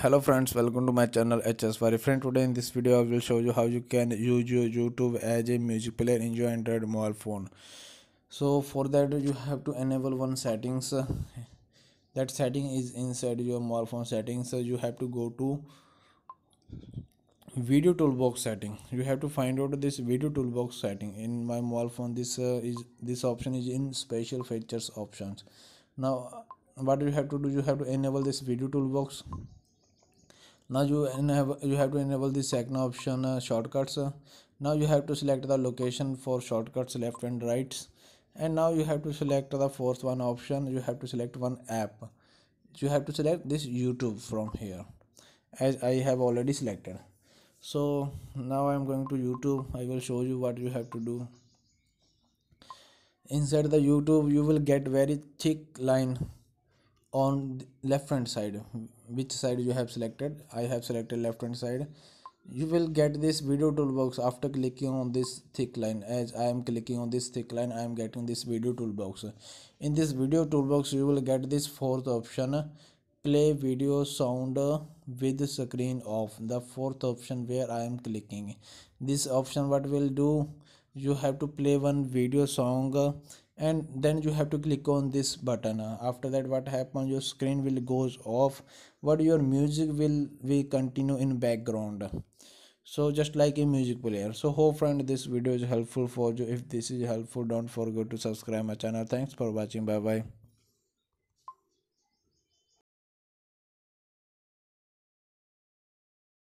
hello friends welcome to my channel hsvari friend today in this video i will show you how you can use your youtube as a music player in your android mobile phone so for that you have to enable one settings that setting is inside your mobile phone settings so you have to go to video toolbox setting you have to find out this video toolbox setting in my mobile phone this uh, is this option is in special features options now what you have to do you have to enable this video toolbox now you have you have to enable the second option uh, shortcuts uh. now you have to select the location for shortcuts left and right and now you have to select the fourth one option you have to select one app you have to select this youtube from here as i have already selected so now i'm going to youtube i will show you what you have to do inside the youtube you will get very thick line on left hand side which side you have selected i have selected left hand side you will get this video toolbox after clicking on this thick line as i am clicking on this thick line i am getting this video toolbox in this video toolbox you will get this fourth option play video sound with screen off the fourth option where i am clicking this option what will do you have to play one video song and then you have to click on this button uh, after that what happens your screen will goes off what your music will will continue in background so just like a music player so hope friend this video is helpful for you if this is helpful don't forget to subscribe my channel thanks for watching bye bye